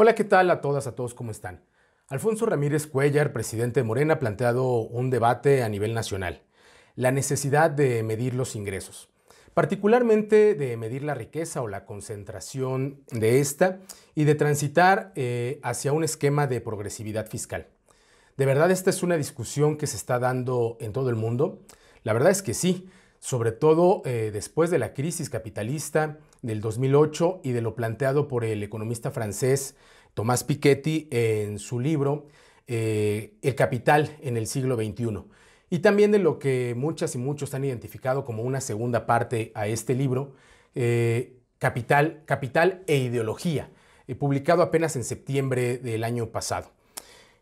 Hola, ¿qué tal a todas, a todos? ¿Cómo están? Alfonso Ramírez Cuellar, presidente de Morena, ha planteado un debate a nivel nacional. La necesidad de medir los ingresos, particularmente de medir la riqueza o la concentración de esta y de transitar eh, hacia un esquema de progresividad fiscal. ¿De verdad esta es una discusión que se está dando en todo el mundo? La verdad es que sí, sobre todo eh, después de la crisis capitalista del 2008 y de lo planteado por el economista francés Tomás Piketty en su libro eh, El Capital en el siglo XXI. Y también de lo que muchas y muchos han identificado como una segunda parte a este libro, eh, Capital, Capital e Ideología, eh, publicado apenas en septiembre del año pasado.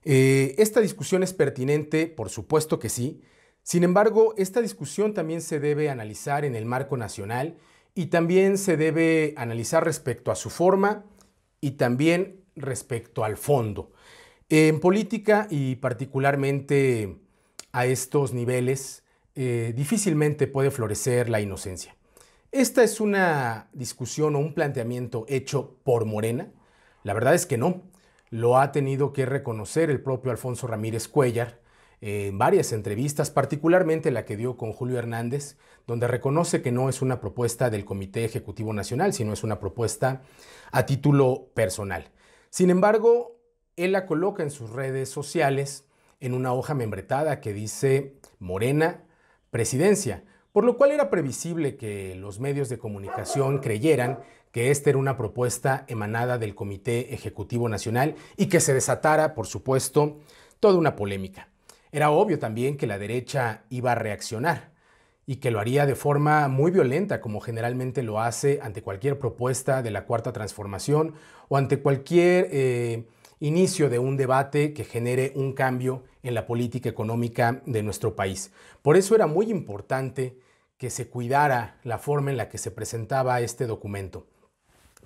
esta discusión es pertinente, por supuesto que sí. Sin embargo, esta discusión también se debe analizar en el marco nacional y también se debe analizar respecto a su forma y también respecto al fondo. En política y particularmente a estos niveles, eh, difícilmente puede florecer la inocencia. Esta es una discusión o un planteamiento hecho por Morena. La verdad es que no. Lo ha tenido que reconocer el propio Alfonso Ramírez Cuellar, en varias entrevistas, particularmente la que dio con Julio Hernández, donde reconoce que no es una propuesta del Comité Ejecutivo Nacional, sino es una propuesta a título personal. Sin embargo, él la coloca en sus redes sociales en una hoja membretada que dice Morena, presidencia, por lo cual era previsible que los medios de comunicación creyeran que esta era una propuesta emanada del Comité Ejecutivo Nacional y que se desatara, por supuesto, toda una polémica. Era obvio también que la derecha iba a reaccionar y que lo haría de forma muy violenta, como generalmente lo hace ante cualquier propuesta de la Cuarta Transformación o ante cualquier eh, inicio de un debate que genere un cambio en la política económica de nuestro país. Por eso era muy importante que se cuidara la forma en la que se presentaba este documento,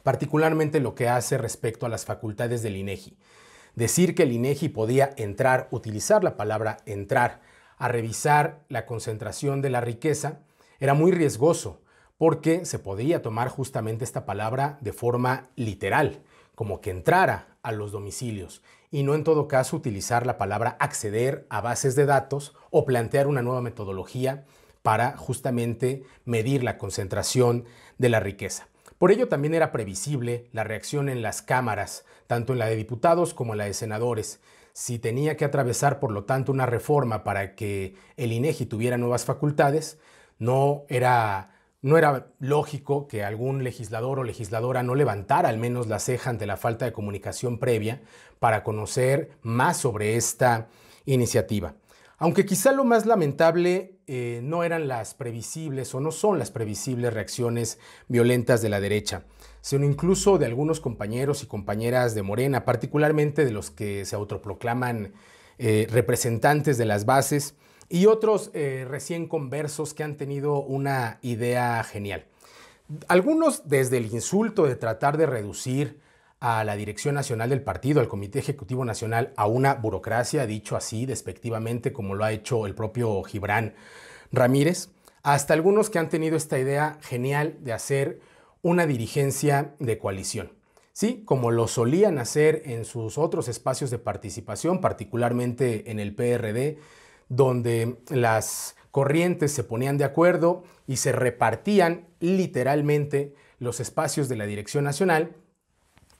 particularmente lo que hace respecto a las facultades del INEGI. Decir que el INEGI podía entrar, utilizar la palabra entrar, a revisar la concentración de la riqueza era muy riesgoso porque se podía tomar justamente esta palabra de forma literal, como que entrara a los domicilios y no en todo caso utilizar la palabra acceder a bases de datos o plantear una nueva metodología para justamente medir la concentración de la riqueza. Por ello también era previsible la reacción en las cámaras, tanto en la de diputados como en la de senadores. Si tenía que atravesar, por lo tanto, una reforma para que el INEGI tuviera nuevas facultades, no era no era lógico que algún legislador o legisladora no levantara al menos la ceja ante la falta de comunicación previa para conocer más sobre esta iniciativa. Aunque quizá lo más lamentable eh, no eran las previsibles o no son las previsibles reacciones violentas de la derecha, sino incluso de algunos compañeros y compañeras de Morena, particularmente de los que se autoproclaman eh, representantes de las bases y otros eh, recién conversos que han tenido una idea genial. Algunos desde el insulto de tratar de reducir a la Dirección Nacional del Partido, al Comité Ejecutivo Nacional, a una burocracia, dicho así despectivamente, como lo ha hecho el propio Gibrán Ramírez, hasta algunos que han tenido esta idea genial de hacer una dirigencia de coalición. Sí, como lo solían hacer en sus otros espacios de participación, particularmente en el PRD, donde las corrientes se ponían de acuerdo y se repartían literalmente los espacios de la Dirección Nacional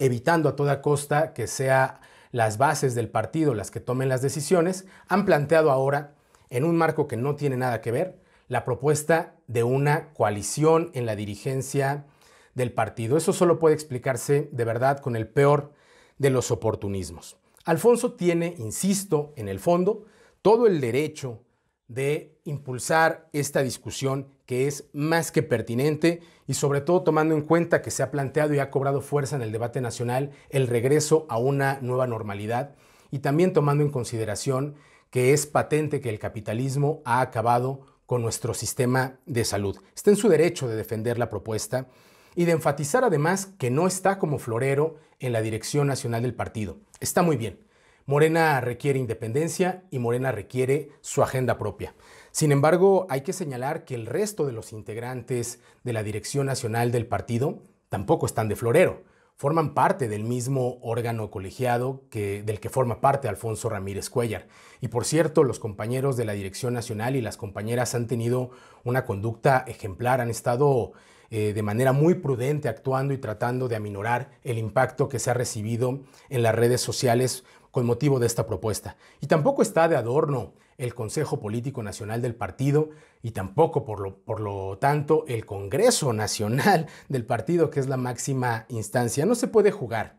evitando a toda costa que sean las bases del partido las que tomen las decisiones, han planteado ahora, en un marco que no tiene nada que ver, la propuesta de una coalición en la dirigencia del partido. Eso solo puede explicarse de verdad con el peor de los oportunismos. Alfonso tiene, insisto, en el fondo, todo el derecho de impulsar esta discusión que es más que pertinente y sobre todo tomando en cuenta que se ha planteado y ha cobrado fuerza en el debate nacional el regreso a una nueva normalidad y también tomando en consideración que es patente que el capitalismo ha acabado con nuestro sistema de salud. Está en su derecho de defender la propuesta y de enfatizar además que no está como florero en la dirección nacional del partido. Está muy bien. Morena requiere independencia y Morena requiere su agenda propia. Sin embargo, hay que señalar que el resto de los integrantes de la Dirección Nacional del partido tampoco están de florero. Forman parte del mismo órgano colegiado del que forma parte Alfonso Ramírez Cuellar. Y por cierto, los compañeros de la Dirección Nacional y las compañeras han tenido una conducta ejemplar, han estado eh, de manera muy prudente actuando y tratando de aminorar el impacto que se ha recibido en las redes sociales con motivo de esta propuesta. Y tampoco está de adorno el Consejo Político Nacional del partido y tampoco, por lo, tanto, el Congreso Nacional del partido, que es la máxima instancia. No se puede jugar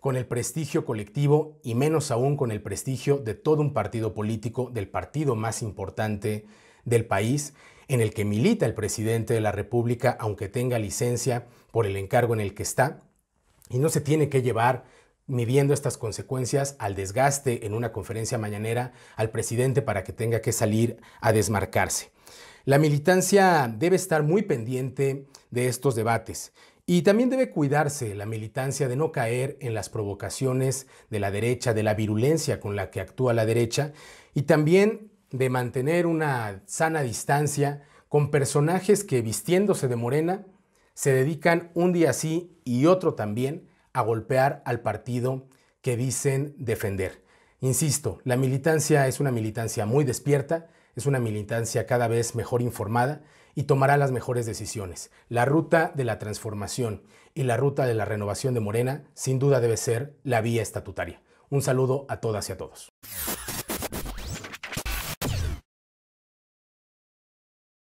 con el prestigio colectivo y menos aún con el prestigio de todo un partido político, del partido más importante del país, en el que milita el presidente de la República, aunque tenga licencia por el encargo en el que está, y no se tiene que llevar midiendo estas consecuencias al desgaste en una conferencia mañanera al presidente para que tenga que salir a desmarcarse. La militancia debe estar muy pendiente de estos debates y también debe cuidarse la militancia de no caer en las provocaciones de la derecha, de la virulencia con la que actúa la derecha y también de mantener una sana distancia con personajes que vistiéndose de morena se dedican un día sí y otro también a golpear al partido que dicen defender. Insisto, la militancia es una militancia muy despierta, es una militancia cada vez mejor informada y tomará las mejores decisiones. La ruta de la transformación y la ruta de la renovación de Morena sin duda debe ser la vía estatutaria. Un saludo a todas y a todos.